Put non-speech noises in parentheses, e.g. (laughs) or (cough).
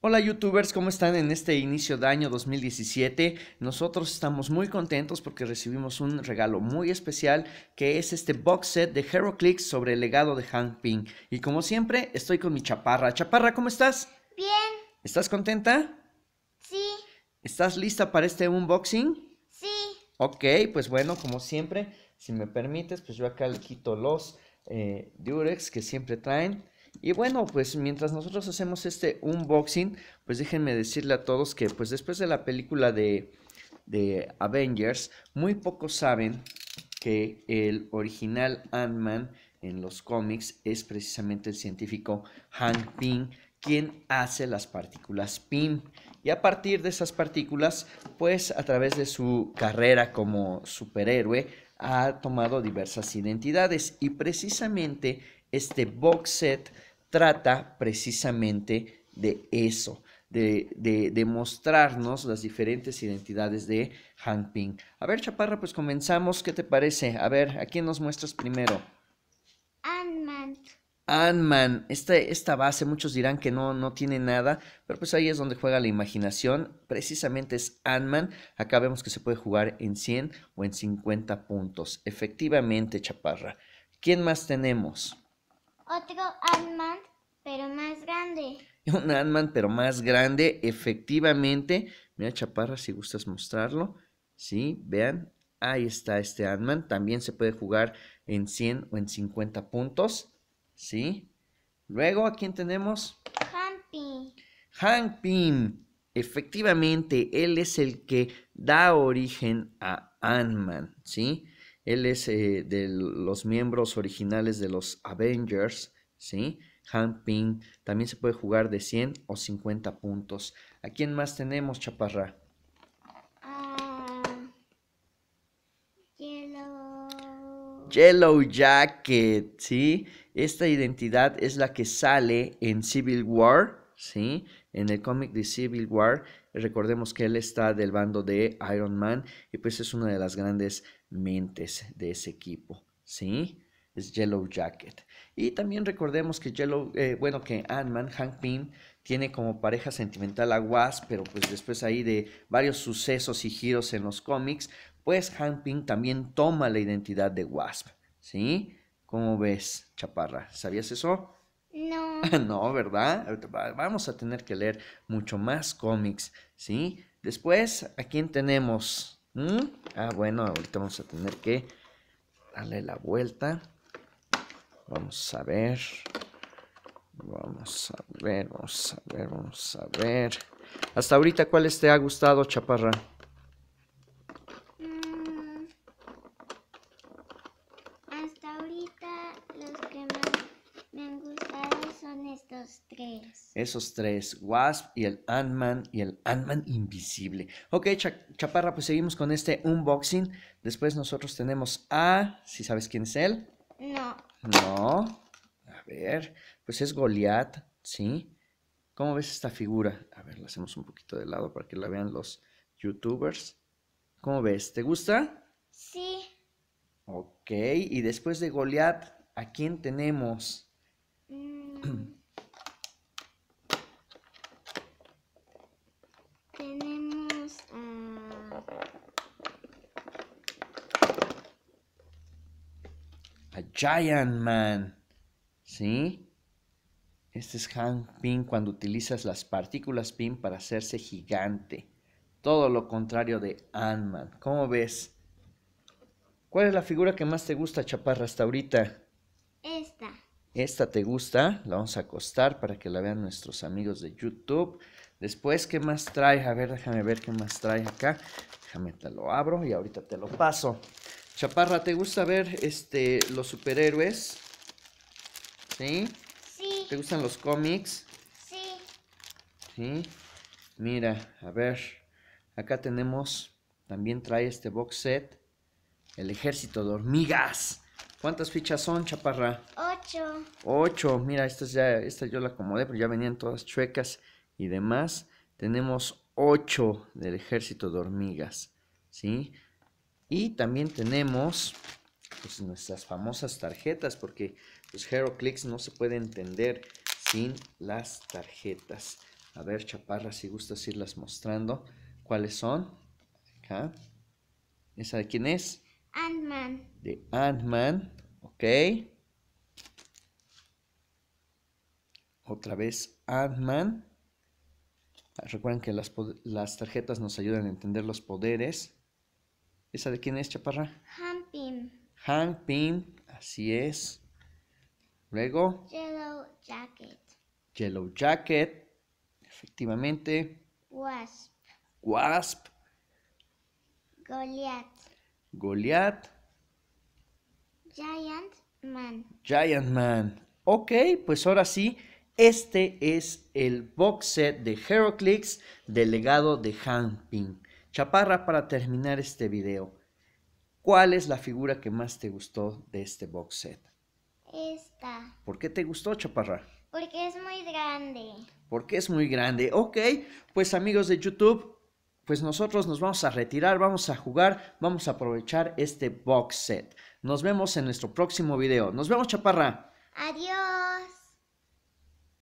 Hola youtubers, ¿cómo están en este inicio de año 2017? Nosotros estamos muy contentos porque recibimos un regalo muy especial que es este box set de HeroClix sobre el legado de Hank Ping. Y como siempre, estoy con mi chaparra. Chaparra, ¿cómo estás? Bien. ¿Estás contenta? Sí. ¿Estás lista para este unboxing? Sí. Ok, pues bueno, como siempre, si me permites, pues yo acá le quito los eh, Durex que siempre traen. Y bueno, pues mientras nosotros hacemos este unboxing, pues déjenme decirle a todos que pues después de la película de, Avengers, muy pocos saben que el original Ant-Man en los cómics es precisamente el científico Hank Pym quien hace las partículas Pym. Y a partir de esas partículas, pues a través de su carrera como superhéroe, ha tomado diversas identidades. Y precisamente este box set trata precisamente de eso, de, de, mostrarnos las diferentes identidades de Hanping. A ver, Chaparra, pues comenzamos. ¿Qué te parece? A ver, ¿a quién nos muestras primero? Ant-Man. man este, esta base, muchos dirán que no, no tiene nada, pero pues ahí es donde juega la imaginación. Precisamente es Ant-Man. Acá vemos que se puede jugar en 100 o en 50 puntos. Efectivamente, Chaparra. ¿Quién más tenemos? otro Ant-Man, pero más grande. (laughs) Un Ant-Man, pero más grande, efectivamente. Mira, Chaparra, si gustas mostrarlo. Sí, vean, ahí está este Ant-Man. También se puede jugar en 100 o en 50 puntos. Sí. Luego, ¿a quién tenemos? Hanpin Hanpin. Efectivamente, él es el que da origen a Ant-Man, ¿sí? Él es eh, de los miembros originales de los Avengers, ¿sí? Han Ping. También se puede jugar de 100 o 50 puntos. ¿A quién más tenemos, Chaparra? Ah, yellow. yellow Jacket, ¿sí? Esta identidad es la que sale en Civil War, ¿sí? en el cómic de Civil War. Recordemos que él está del bando de Iron Man y pues es una de las grandes mentes de ese equipo, ¿sí? Es Yellow Jacket. Y también recordemos que Yellow, eh, bueno, que Ant-Man, Hank Pym, tiene como pareja sentimental a Wasp, pero pues después ahí de varios sucesos y giros en los cómics, pues Hank Pym también toma la identidad de Wasp, ¿sí? ¿Cómo ves, Chaparra? ¿Sabías eso? No. (laughs) no, ¿verdad? Vamos a tener que leer mucho más cómics, ¿sí? Después, ¿a quién tenemos? ¿Mm? Ah, bueno, ahorita vamos a tener que darle la vuelta. Vamos a ver. Vamos a ver, vamos a ver, vamos a ver. Hasta ahorita, ¿cuáles te ha gustado, Chaparra? Esos tres, Wasp y el Ant-Man y el Ant-Man invisible. Ok, Chaparra, pues seguimos con este unboxing. Después nosotros tenemos a, si sabes quién es él. No. No. A ver, pues es Goliath, ¿sí? ¿Cómo ves esta figura? A ver, la hacemos un poquito de lado para que la vean los youtubers. ¿Cómo ves? ¿Te gusta? Sí. Ok, y después de Goliath, ¿a quién tenemos? Mm. a Giant Man. ¿Sí? Este es Han Pin cuando utilizas las partículas Pin para hacerse gigante. Todo lo contrario de Ant-Man. ¿Cómo ves? ¿Cuál es la figura que más te gusta, Chaparra, hasta ahorita? Esta. Esta te gusta, la vamos a acostar para que la vean nuestros amigos de YouTube. Después, ¿qué más trae? A ver, déjame ver qué más trae acá. Déjame, te lo abro y ahorita te lo paso. Chaparra, ¿te gusta ver este, los superhéroes? ¿Sí? Sí. ¿Te gustan los cómics? Sí. ¿Sí? Mira, a ver, acá tenemos, también trae este box set, el ejército de hormigas. ¿Cuántas fichas son, chaparra? Ocho. Ocho, mira, esta ya, esta yo la acomodé, pero ya venían todas chuecas y demás. Tenemos ocho del ejército de hormigas, ¿sí? Y también tenemos pues, nuestras famosas tarjetas, porque los HeroClix no se puede entender sin las tarjetas. A ver, chaparra, si gustas irlas mostrando. ¿Cuáles son? Acá. ¿Esa de quién es? Ant-Man. De Ant-Man. Ok. Otra vez Ant-Man. Ah, recuerden que las, las tarjetas nos ayudan a entender los poderes. ¿Esa de quién es, chaparra? Hanpin. Pym. así es. Luego. Yellow Jacket. Yellow Jacket, efectivamente. Wasp. Wasp. Goliath. Goliath. Giant Man. Giant Man. Ok, pues ahora sí, este es el box set de Heroclix del legado de Hanpin. Chaparra, para terminar este video, ¿cuál es la figura que más te gustó de este box set? Esta. ¿Por qué te gustó, Chaparra? Porque es muy grande. Porque es muy grande. Ok, pues amigos de YouTube, pues nosotros nos vamos a retirar, vamos a jugar, vamos a aprovechar este box set. Nos vemos en nuestro próximo video. Nos vemos, Chaparra. Adiós.